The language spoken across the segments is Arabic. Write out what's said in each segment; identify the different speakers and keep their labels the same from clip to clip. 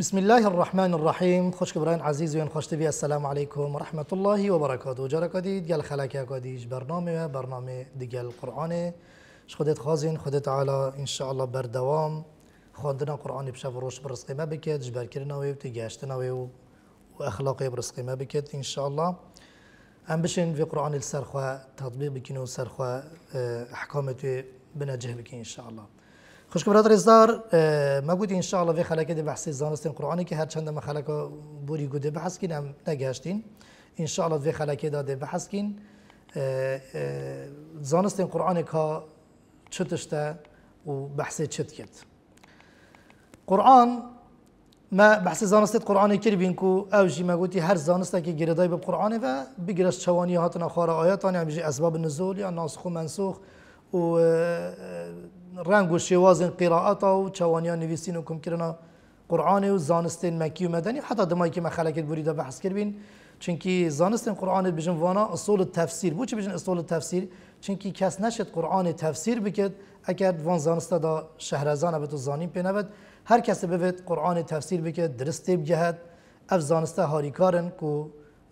Speaker 1: بسم الله الرحمن الرحيم خوش كبران عزيز وين خوش تبي السلام عليكم ورحمة الله وبركاته برکاته جرا کدید خلاك يا کدیش برنامج برنامج برنامه القرآن قرآن خودت خازین خودت علا ان شاء الله بردوام دوام خواندن قرآن بشه روش برس قیمه بكت جبر کردن و تگشتن ويو اخلاقی برس قیمه بكت ان شاء الله ام بشين في قرآن السرخوة تطبيق بکن سرخوة سرخوا بنجه بكين ان شاء الله خوش که برادر ازدار ما گوید انشاءالله وی خلقه دی بحثی زانستین قرآنی که هر چند ما خلقه بوری گوده بحث کن نگشتین انشاءالله وی خلقه داده بحث کن زانستین قرآنی که چطشتا و بحث چط کرد قرآن ما بحث زانست قرآن که او اوجی ما هر زانستا که گردای به قرآن و بگیرش چوانی هاتن اخوار آیاتانی همیجی اسباب نزول یا ناسخ و منسوخ و رنگ و شوازن قراءتا و چوانیان نویسین و کمکرنا قرآن و زانستین مکی و مدنی حتی دمایی که مخلکت خلکت و بحث کر بین چونکی زانستین قرآن بجن وانا اصول تفسیر بو چه بجن اصول تفسیر چونکی کس نشد قرآن تفسیر بکد اگر وان زانسته دا شهرزانه به تو زانین پی نبد هر کس بود قرآن تفسیر بکد درست بجهد اف زانسته کارن کو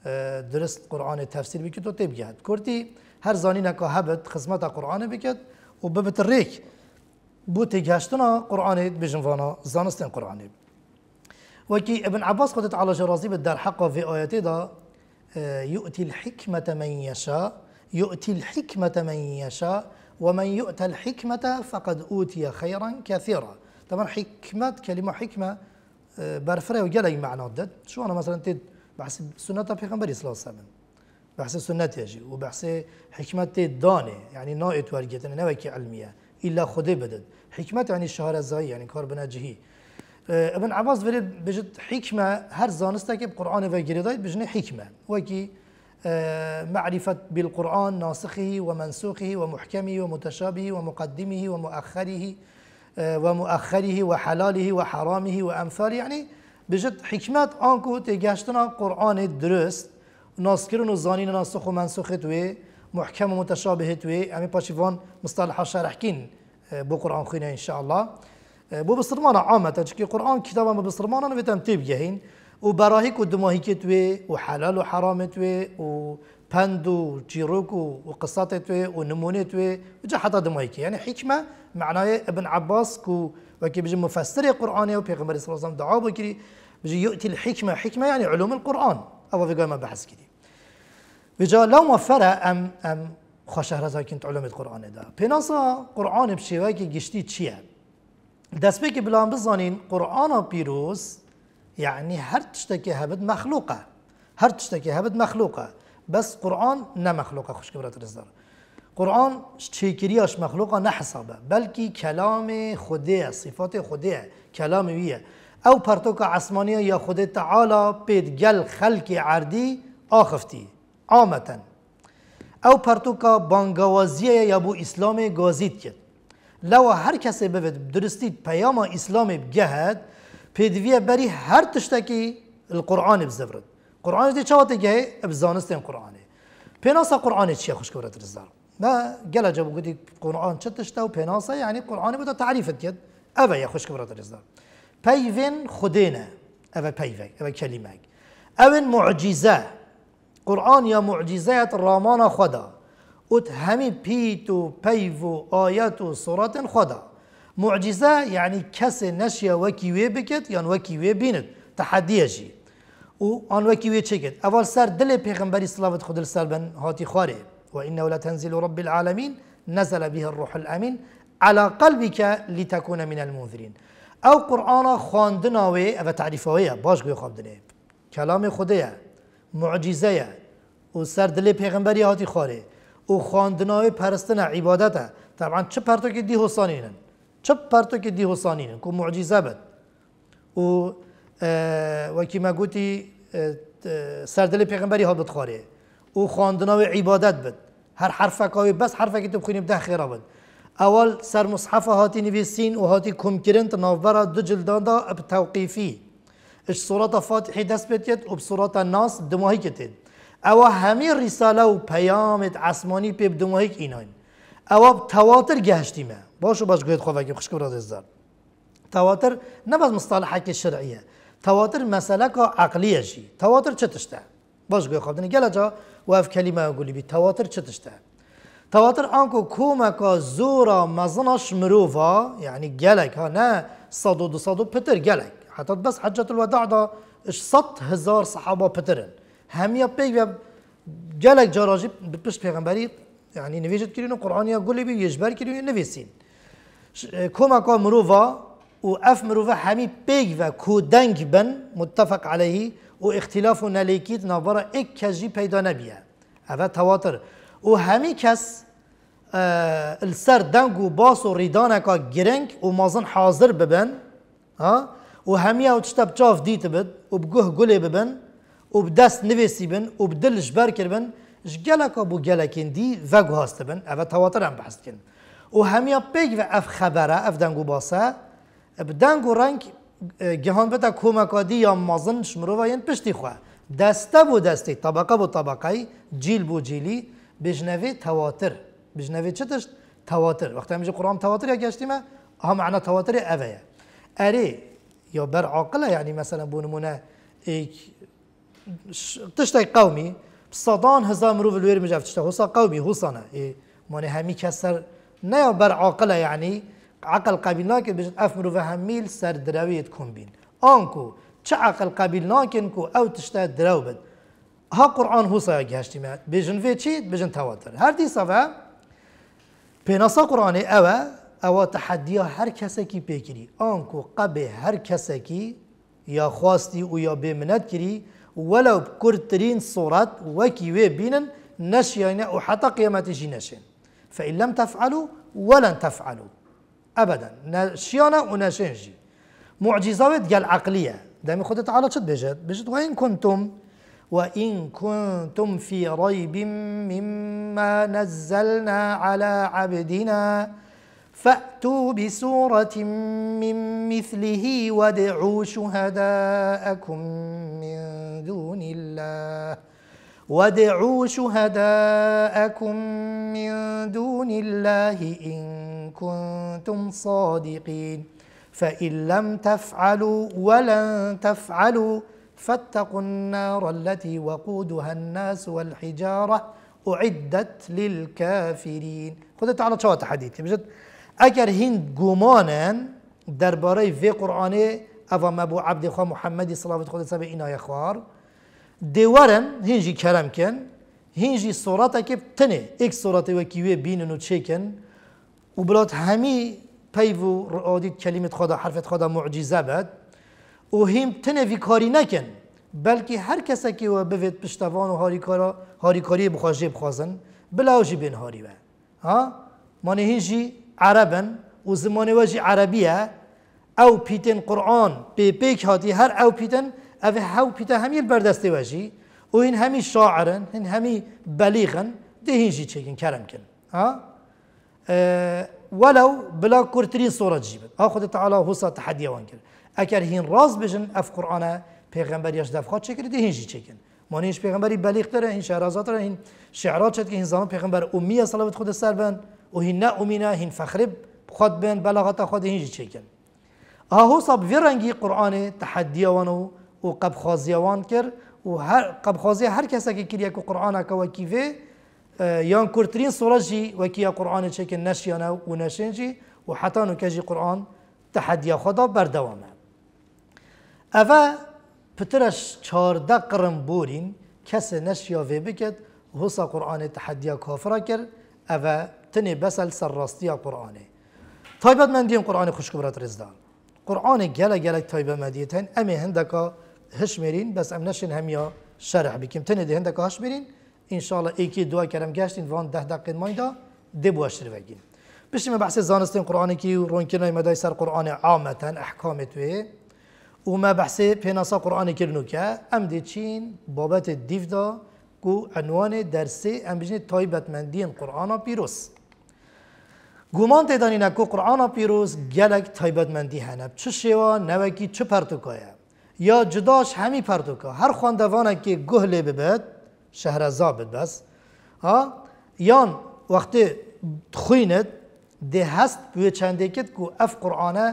Speaker 1: اه، درست قرآن تفسیر بکد و تبجهد کردی هر زانی نکاهبت خدمت قرآن بکد و ببت ریک بو تجاشتنا قرآن بجن وانا زانستن قرآن وكي ابن عباس قد على شرازي بالدار حقه في آياته دا يؤتي اه، الحكمة من يشاء يؤتي الحكمة من يشاء ومن يؤتى الحكمة فقد أوتي خيرا كثيرا طبعا حكمة كلمة حكمة اه، برفره وجلي معنى دد شو أنا مثلا تد بحس سنة پیغمبر صلى الله عليه وسلم بحث سنة يجي وبحث حكمة داني يعني نائت ورقية نوكي علمية إلا خدي بدد حكمت يعني شهر زایی یعنی کار بنجهی اه، ابن عباس ولی بجد حکمه هر زانسته که قرآن و گریدایت بجنه حکمه وکی اه، معرفة بالقرآن ناسخه ومنسوخه ومحكمه ومتشابهه ومقدمه ومؤخره اه، ومؤخره وحلاله وحرامه وأمثاله يعني بجد حكمات أنكو تجاشتنا قرآن الدرست ناسكرن وزانين ناسخ ومنسوخ توي محكم ومتشابه توي أمي باشيفون مصطلحة شرح كين bu Kur'an xuyne inşallah. Bu bısırmana amet. Çünkü Kur'an kitabı و دماهيك توي و حلال و حرام توي و پند و جيروك و قصات توي و نمونه توي و جا حتى دماهيك يعني حكمه معناه ابن عباس كو وكي بجي مفسر و پیغمبر صلى الله عليه وسلم دعاء بكري بجي يؤتي الحكمه حكمه يعني علوم القران او في قائمة بحث كده بجا لو وفر ام ام خوشهرزا کن علوم قرآن ده پیناسا قرآن بشیوه که گشتی چیه؟ دست به که بلان بزانین قرآن پیروز یعنی هر تشتکی هبد مخلوقه هر تشتکی هبد مخلوقه بس قرآن نه مخلوقه خوشکبرات رزدار قرآن چیکریاش مخلوقه نه حسابه بلکی کلام خوده صفات خوده کلام ویه او پرتوک عصمانی یا خود تعالی پید گل خلق عردی آخفتی عامتن او پرتوکا بانگوازیه یا بو اسلام گازید کرد لوا هر کسی بود درستی پیام اسلام بگهد پیدویه بری هر تشتکی القرآن بزورد قرآن دی چواتی گه ابزانستن قرآنه پیناسا قرآن چیه خوش کورد رزدار ما گل جبو قدي قرآن چه و پیناسا یعنی قرآن بودا تعریفت كد أبا یا خوش کورد الرزدار پیوین خودینه أبا بيفن أبا كلمة أبا معجیزه قرآن یا معجزات رامان خدا ات همی پیت و پیو و آیت و صورت خدا معجزه یعنی کسی نشیه وکی وی بکت یا وکی وی بیند تحدیشی و آن وکی وی چکت اول سر دل پیغمبری صلوات خود سر بن هاتی خاره و انه لتنزیل رب العالمین نزل به الروح الامین على قلبك لتكون من المنذرين او قرآن خواندناوي او تعریفاویه باش گوی خواب كلام کلام معجزه او سر دل پیغمبری هاتی خاره او خواندنای پرستن عبادته طبعا چه پرتو که دی حسانینن چه پرتو که دی حسانینن که معجزه بد او وکی ما گوتی سر دل پیغمبری ها بد خاره او خواندنای عبادت بد هر حرفه که بس حرفه که تو بخونیم ده خیره بد اول سر مصحف هاتی نویسین و هاتی کم کرن تناوبرا دو جلدان دا توقیفی اش صورت فاتحی دست بتید و بصورت ناس دماهی کتید او همه رساله و پیامت عصمانی پیب دماهی اینان او تواتر گهشتیمه باشو باش گوید خواه بگیم خشکم راز ازدار تواتر نه مصطلح مصطلحه که شرعیه تواتر مسئله که عقلیه جی تواتر چه تشته باش گوید خواه دنی گل جا و اف کلمه گولی بی تواتر چه تشته تواتر آنکو کومکا زورا مزنش مروفا یعنی گلک ها نه صد و دو صد پتر گلک حتت بس حجة الوداع دا اش صد هزار صحابة بترن هميا يا جالك جراجي بتبش بيغمبري يعني نفيجت كيرينو قرآن يقول لي بيجبر كيرينو نفيسين كما كو مروفا و اف مروفا همي بيك و كودنج بن متفق عليه و اختلاف نليكيت نابرا اك كجي پیدا نبيه هذا تواتر و همي كس آه، السر دنگ و باس و ریدانکا گرنگ و مازن حاضر ببن ها وهمية وتشتا بتشوف دي تبد وبقوه قولي ببن وبداس نفسي بن وبدل جبار كربن جالك أبو جالكين دي فاقو هاست بن أفا تواتر عم بحث كن وهمية بيك أف خبرة أف دانقو باسا بدانقو رانك جهان بتا كوما كادي يا مازن شمروفا ين بشتي خوا دسته بو دسته طبقه بو طبقه جيل بو جيلي بجنبي تواتر بجنبي چتش تواتر وقتی همیشه قرآن تواتر یا گشتیم ها معنی تواتر اوه اره یا بر عاقله یعنی مثلا بونمونه ایک تشتای قومی صدان هزار مروف الویر مجاف تشتا هوسا قومی حسانه ای مانه همی کسر نه بر عاقله یعنی عقل قبیل ناکن بجد اف مروف همیل سر دراویت کن بین آنکو چه عقل قبیل ناکن کو او تشتا دراو بد ها قرآن حسا گهشتی بجن وی چی بجن تواتر هر دی صفحه پیناسا قرآن اوه ئەوە کی هەر آن کو قب هر هەر کی یا خواستی او یا بمنت کری وەلەو کورتترین سوڕات وەکی وێ بینن نەشیانە او حتا قیەمەتیژی نەشێن فەئین لەم تەفعلو وەلەن تەفعلو ئەبدا نەشیانە و نەشێنژی معجزەوێت گەل عقلیە دەمی خودت على چت بێژێت بژت وین کنتم وإن كنتم في ريب مما نزلنا على عبدنا فأتوا بسورة من مثله وادعوا شهداءكم من دون الله وادعوا شهداءكم من دون الله إن كنتم صادقين فإن لم تفعلوا ولن تفعلوا فاتقوا النار التي وقودها الناس والحجارة أعدت للكافرين خذ تعالى شوات حديثي بجد اگر هین گمانن درباره وی قرآنه او مبو عبد خواه محمدی صلوات خود سبه این آیه خوار دیوارن هینجی کرم کن هینجی صورت که تنه ایک صورت و کیوی بینن و چکن و بلات همی پیو رعادیت کلمت خدا حرفت خدا معجزه بد و هیم تنه وی کاری نکن بلکه هر کسی که و بوید پشتوان و هاریکارا هاریکاری بخواجه بخوازن بلاوجی بین هاری به ها مانه هینجی عربا وزمان واجي عربية أو بيتن قرآن ببيك هاتي هر أو بيتن أو هاو بيتا همي البردست واجي وين همي شاعرن هن همي بليغن دهين جي چكن كرم كن ها أه ولو بلا كورترين صورة جيبن أخذ تعالى هو تحدي وان كن اگر هين راز بجن اف قرآن پیغمبر یش دفخات چکر ده هنجی چکن معنی هیچ پیغمبری بلیغ داره این شعرازات داره این شعرات شد که این زمان پیغمبر امیه صلوات خود سر بند و هن نامینا هن فخرب خود بین بلاغت خود هنج چیکن آهو صب ویرنگی قرآن تحدی وانو و قب خازی وان کر و هر قب خازی هر کس که کریا کو قرآن کو کیفه اه، یان کرترین سورجی و کیا قرآن چیکن نشیانه و نشنجی و حتی نکجی قرآن تحدی خدا بر دوامه اوه پترش چارده قرم بورین کس نشیا و بکد حسا قرآن تحدی کافر کر اوه تنه بسل سرراستی قرآنی تایبت من دیم قرآن خوش برات رزدان قرآن گله گله تایبه مدیتن دیتن امی هندکا هش میرین بس ام نشین همیا شرح بکیم تنه ده هندکا هش میرین انشاءالله ایکی دعا کردم گشتین وان ده دقیقه مایدا ده بواشتر وگین بشیم بحث زانستین قرآنی که و رون سر قرآن عامتا احکام توی و ما بحث پیناسا قرآن کرنو که ام دی چین بابت دیف دا کو عنوان درسی ام بجنه تایبت دین قرآن پیروس گمان تیدانی نکو قرآن پیروز گلک مندی هنب چه شیوا نوکی چه پرتوکایه یا جداش همی پرتوکا هر خواندوانه که گهله بد شهرزا بد بس ها یان وقتی خویند ده هست بوی چنده کت که اف قرآنه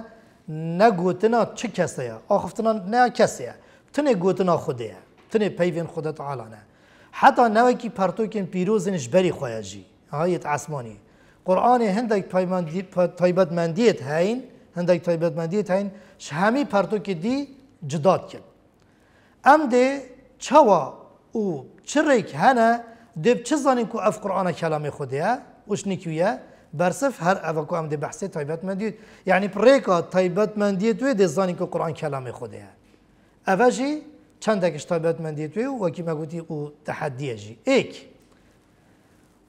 Speaker 1: نگوتنا چه کسه ها آخفتنا نه کسه تنه گوتنا خوده تنه پیوین خودت عالانه حتی نوکی پرتوکن پیروزنش بری خواهجی هایت عصمانی قرآن هندک تایبتمندیت هاین هندک تایبتمندیت هاین شهامی پرتو که دی جداد کرد ام دی چوا او چریک هنه دب چه زانین که اف قرآن کلام خوده اوش نیکیه. برصف هر اوکو ام دی بحث تایبت یعنی پریکا تایبت وی دی زانی که قرآن کلام خوده اوشی چند دکش تایبت وی و وکی مگوتی او تحدیه جی ایک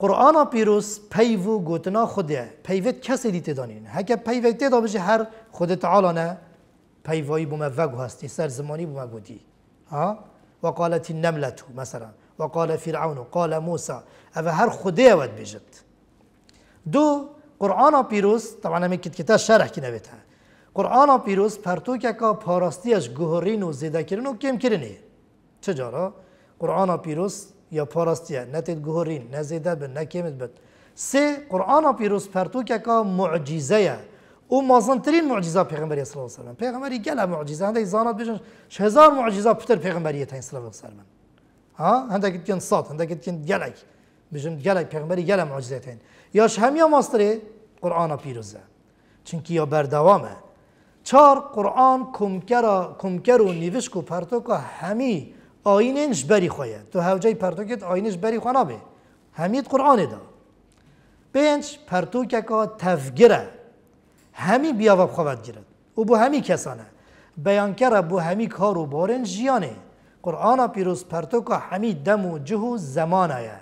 Speaker 1: قرآن پیروز پیو گوتنا خوده پیوت کسی دیت دانین هک پیوت دیت هر خود تعالی نه پیوایی بوم وگو هستی سر زمانی بومه گودی ها و قالت نملتو مثلا و قال فرعون و قال موسا، اوه هر خوده ود بجد دو قرآن پیروز طبعا نمی کت کتا شرح کی نویتا قرآن پیروز پرتو که پاراستیش گهرین و زیده کرن و کم کرنه چجارا قرآن پیروز یا پاراستیه نتید گهورین نزیده بن نکیمت بن سه قرآن پیروز پرتوکه که معجزه یه او ترین معجزه پیغمبری صلی الله علیه و پیغمبری گله معجزه هنده زانات بجن هزار معجزه پتر پیغمبریه تاین صلی الله علیه و ها هنده گت کن صاد هنده گت کن گلک بیشن گلک پیغمبری گله معجزه تن یاش همیا ماستره قرآن پیروزه چونکی یا بردوامه چار قرآن کمکر و نیوشک و پرتوکا همی آینش بری خواهد تو هوجه پرتوکت آینش بری خوانا بی همید قرآن دا پنج پرتوکه که تفگیره همی بیاوب خواهد گیرد او بو همی کسانه بیان کرده بو همی کار و بارن جیانه قرآن پیروز پرتوکا همی دم و جه و زمان آیا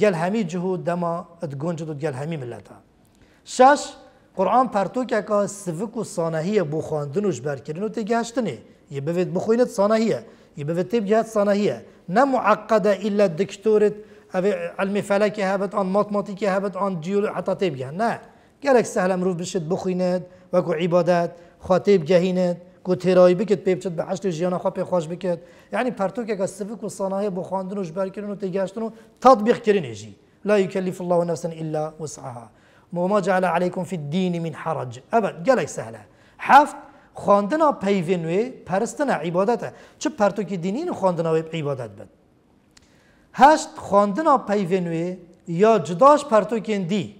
Speaker 1: گل همی جه و دما ات گنج دو گل همی ملتا شش قرآن پرتوکه که سفک و سانهی بو خواندنوش تگشتنه یه بوید بخوینت سانهیه يبقى في الطب جهات صناعية نمعقدة معقدة إلا دكتورة علم فلك هابت آن ماتماتیک هابت آن جیول حتی طب جهن نه گلک سهل امروز بشید بخویند و کو عبادت خواه طب جهیند کو ترایی بکت پیبچت به خوش بکت یعنی پرتو که سفک و صناعه بخواندن و جبر کردن و تگشتن تطبیق لا يكلف الله نفسا الا وسعها وما جعل عليكم في الدين من حرج ابد قالك سهله حفت خواندن پیوین وی پرستن عبادته چه پرتوکی دینین خواندن آب عبادت بد هشت خواندن پیوین یا جداش پرتوکین دی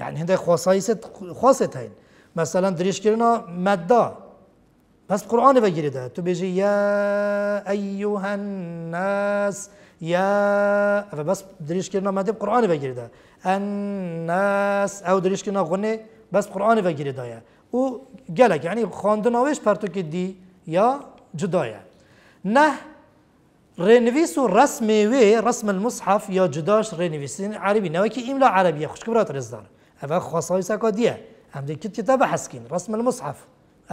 Speaker 1: یعنی هنده خواستایی خواست هین مثلا دریش کردن مددا پس قرآن و گریده، تو بجی یا ایوه الناس یا و بس دریش کردن مدب قرآن و ان الناس او دریش کردن غنه بس قرآن و و gelek یعنی xandina wê ji pertûkê dî ya cida ye رنویس و رسم وی رسم المصحف یا جداش رنویس عربی نه که املا عربیه خوش کبرات رزدار اول خصایص کدیه هم دیکت کتاب حسکین رسم المصحف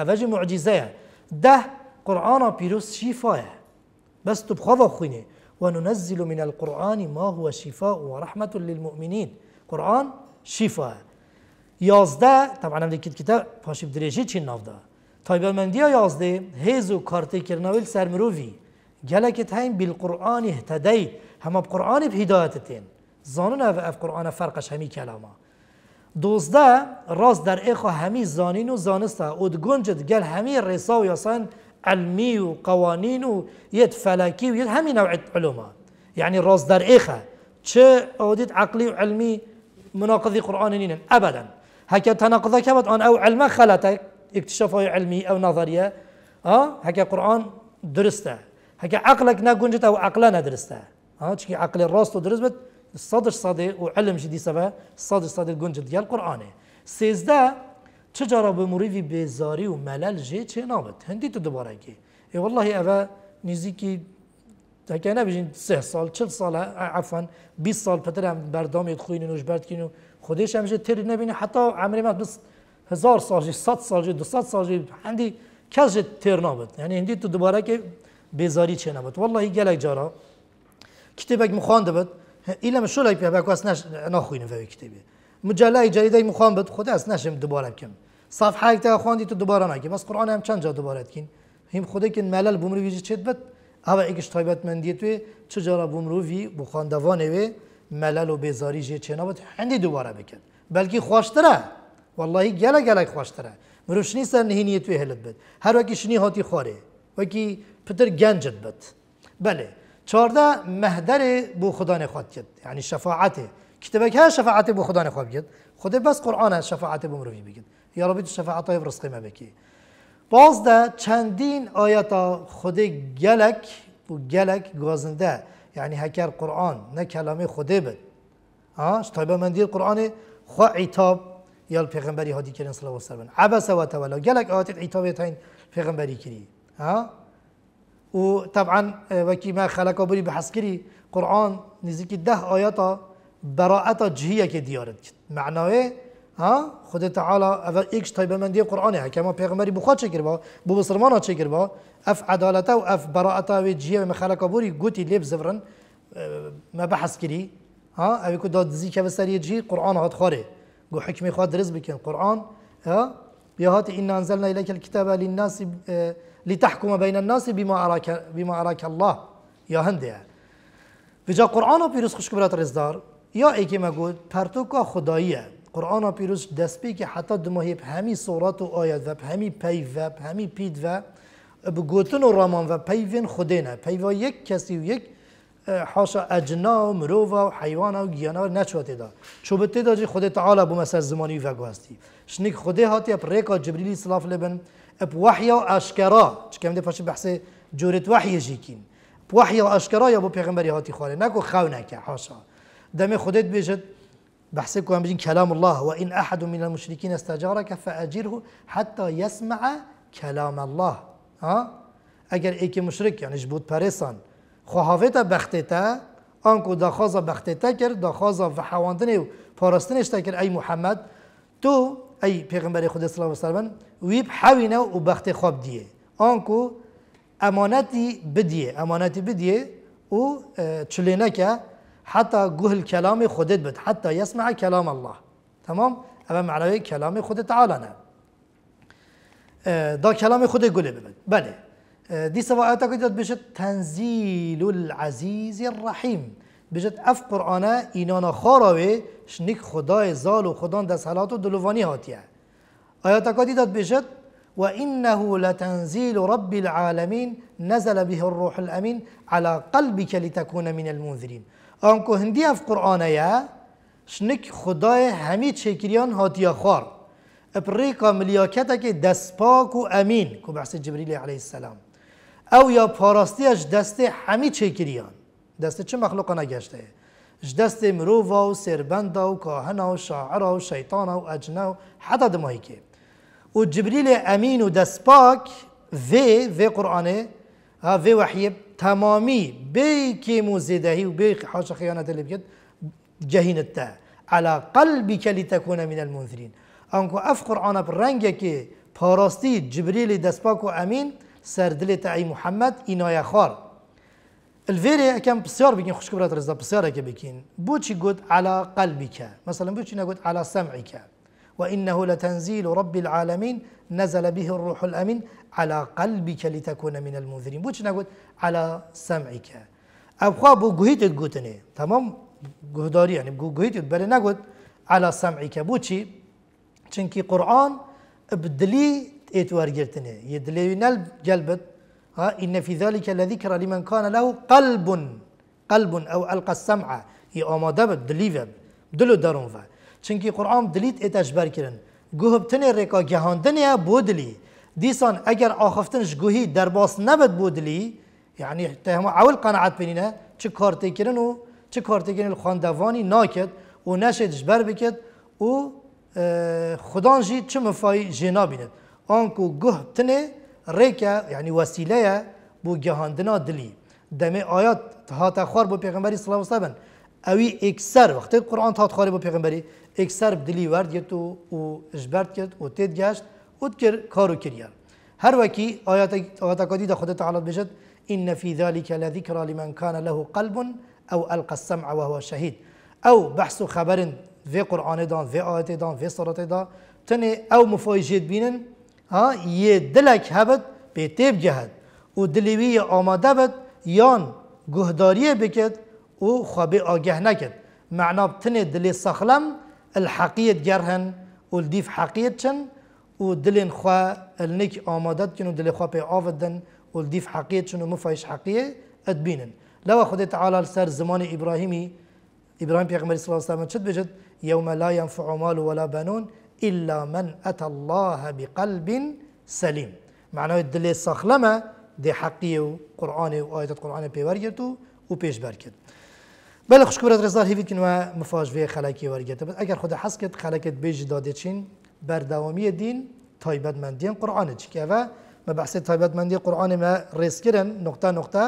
Speaker 1: اول معجزه ده قرآن پیروز شفاه بس تو بخواه خوینه و ننزل من القرآن ما هو شفاء و للمؤمنين للمؤمنین قرآن شفاء یازده، طبعا هم دکیت کتا پاشیب دریشی چین نافدا ها یازده، هیز هیزو کارتی کرناویل سرمرووی گلکت هین بالقرآن اهتدی هم به هدایتین. زانون و اف قرآن فرقش همی کلاما دوزده راز در ایخو همی زانین و زانسته اود گنجد گل همی ریسا و یاسان علمی و قوانین و یت فلکی و یت همی نوع علوما یعنی راز در ایخه چه اودیت عقلی و علمی مناقضی قرآن نینن ابدا هكا تناقضة كبت عن أو علم خلت اكتشاف علمي أو نظرية أه هكا قرآن درسته هكا عقلك ناقنجت أو عقلنا درسته أه تشكي عقل الراس بت الصدر صدي وعلم جدي سبا الصدر صدي القنجت ديال القرآن سيزده تجرى في بيزاري وملل جي تشي نابت هندي تدباره كي اي والله أبا نزيكي هكا بجين سه سال تشل سال عفوا 20 سال فترة هم بردام يدخوين نوش برد كينو خودش همیشه تری نبینه حتی عمری من هزار سال صد سال دو صد سال هندی کس تر نابد یعنی هندی تو دوباره که بیزاری چه نبود والله گلک جارا کتابک مخوانده بود ایلم شلای پیا بک واس نش نخوینه فوی کتابی مجله جدیدی مخوان بود خود از نشم دوباره کم صفحه تا خواندی تو دوباره نگی بس قرآن هم چند جا دوباره کن هم خود که ملل بومروی چت بد اوه اگش تایبت من دیتوی چه جارا بومروی بخواندوانه و ملل و بیزاری جه چه نبود هندی دوباره بکن بلکه خوشتره والله گله گله خوشتره مروش نیستن نهینیت وی هلت بد هر وقت شنی هاتی خواره وقتی پتر گنجت بد بله چارده مهدر بو خدا نخواد کرد یعنی شفاعته که ها شفاعت بو خدا نخواد کرد خود بس قرآن شفاعت بو یا ربی تو شفاعت های برسقی ما بکی باز ده چندین آیتا خود گلک بو گلک گازنده یعنی هکر قرآن نه کلام خوده بد ستایبه من دیر قرآن خو عتاب یا پیغمبری هادی کردن صلی الله علیه و عبس و تولا گلک آیت عتاب تاین پیغمبری کری و طبعا وکی ما خلقا بری به کری قرآن نزدیک ده آیاتا برایت جهیه که دیارد کرد معناه ها خود تعالی اول یک تایبه من دی قرآن ها که ما پیغمبری بخواد چکر با بو بسرمان چکر با اف عدالت او اف براءت او جیه و خلق بوری گوتی لب زفرن اه، ما بحث کری ها اوی کو داد زی که وسری جی قرآن هات خوره گو حکم خواد درز بکن قرآن ها یا هات ان انزلنا الیک الكتاب للناس اه، لتحكم بين الناس بما اراك بما اراك الله یا هنده بجا قرآن او پیروز خوشک رزدار یا ای که ما گود پرتوکا خداییه قرآن پیروز دست که حتی دو ماهی همی صورت و آیت و همی پی و همی پید و بگوتن و رامان و پیوین خوده نه پیوا یک کسی و یک حاشا اجنا و مروف و حیوان و گیانا نچواته دا چوبته دا جی خود تعالی بو مثل زمانی و گوستی شنیک خوده هاتی اپ ریکا جبریلی صلاف لبن اپ وحی و اشکرا چکم ده پاشه بحث جورت وحی جیکین اپ وحی و اشکرا یا بو پیغمبری هاتی خواله نکو خو نکه حاشا دم خودت بیشت بحسكم بجين كلام الله وإن أحد من المشركين استجارك فأجره حتى يسمع كلام الله ها أجر إيك مشرك يعني جبود بارسان خواهویت بختتا أنكو دخواز بختتا كر دخواز و حواندنه و أي محمد تو أي پیغمبر خود صلى الله عليه وسلم ويب حوینه وبخت خواب ديه أنكو امانتی بديه امانتی بديه و اه، چلینه که حتى جهل كلام خدت بد حتى يسمع كلام الله تمام اما معنای کلام خود تعالى نه اه، دا کلام خود گله بد بلى اه، دي سوا آيات قد بجد تنزيل العزيز الرحيم بجد اف قرآن اینانا خاراوه شنیک خدای زال و خدان در صلات و دلوانی هاتیه آیات قد داد بجد وإنه لتنزيل رب العالمين نزل به الروح الأمين على قلبك لتكون من المنذرين آنکو هندی اف قرآنه یا شنک خدای همی چکریان هاتیا خوار اپریکا ملیاکتا که دستپاک و امین که بحث جبریل علیه السلام او یا پاراستیش دست همی چکریان دست چه مخلوقا نگشته اش دست مروفا و سربندا و کاهنا و شاعرا و شیطانا و اجنا و حتی دمایی که و جبریل امین و دستپاک و و قرآنه ها و وحیب تمامی بی که مزدهی و بی حاشا خیانت لبید جهینت على قلبك لتكون من المنذرين انكو اف قرآن برنگه که پاراستی جبريل دسباك و امین سر دل تعی محمد اینای خار الفيري كان بسيار بكين خوش كبرات رزا بسيار بكين بوچي قد على قلبك مثلا بوچي نقول على سمعك وإنه لتنزيل رب العالمين نزل به الروح الأمين على قلبك لتكون من المنذرين بوش نقول على سمعك أبخوا بو قهيت قوتني تمام قهداري يعني بو قهيت بل نقول على سمعك بوشي چنك قرآن بدلي اتوار جرتني يدلي نلب جلبت ها إن في ذلك لذكرى لمن كان له قلب قلب أو ألقى السمع يأما دليفب دلو دارون فعل Çünkü Kur'an dilit eteşber kirin. Guhubtine reka gehandine bu dili. Disan eğer ahaftinş guhi derbas nebet bu dili, yani tehma avil kanaat benine, çi kartı kirin o, çi kartı kirin khandavani naket, o neşe dijber biket, o خدان جی چه مفای جنا بیند آن کو گه تنه ریکه یعنی وسیله بو گهاندنا دلی دمه آیات هات خور بو پیغمبری صلی الله علیه و سلم اوی اکثر وقتی قرآن تا خواره با پیغمبری اکثر بدلی ورد یتو و او کرد و تید گشت و کر کارو کریا هر وکی آیات آیات کدی دا خود تعالی بجد این فی ذالک لذکر لمن کان له قلب او القى السمع وهو شهید او بحث و خبر في قرآن دان في آيات دان في صلاة دان تني او مفاجئ بينن ها يدلك هبت بتيب جهد ودلوي آماده بد يان گهداری بكت و خبي به آگه معنى بتني دلي دلی سخلم الحقیت جرهن و دیف حقیت چن و دلین خو النک آمادت كنو دلي خو بي آودن و دیف حقیت چن و مفایش حقیه ادبینن لو خود تعالى لسر زمان إبراهيمي ابراهيم پیغمبر صلى الله عليه وسلم چد بجد يوم لا ينفع مال ولا بنون الا من اتى الله بقلب سليم معناه الدليل سخلمه دي حقيقة قرآن وآيات قرآن بيوريتو وبيش بركت بله خوشکبرت رزدار هیویکن و مفاج وی خلکی ورگیت اگر خدا حس کت خلکت بیج داده چین بر دوامی دین تایبت مندین قرآن چی که و ما بحث تایبت مندی قرآن ما ریس کرن نقطه نقطه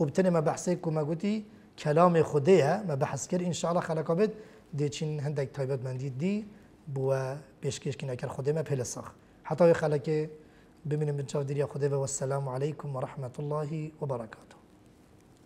Speaker 1: وبتنی ما بحث کما گوتی کلام خدیه ما بحث کر انشاءالله خلکا بید دیچین هندک تایبت مندی دی بو پیشکش کنه کر خدیه ما پلسخ حتی خلک بمن من شاف دريا خديبة والسلام عليكم ورحمة الله وبركاته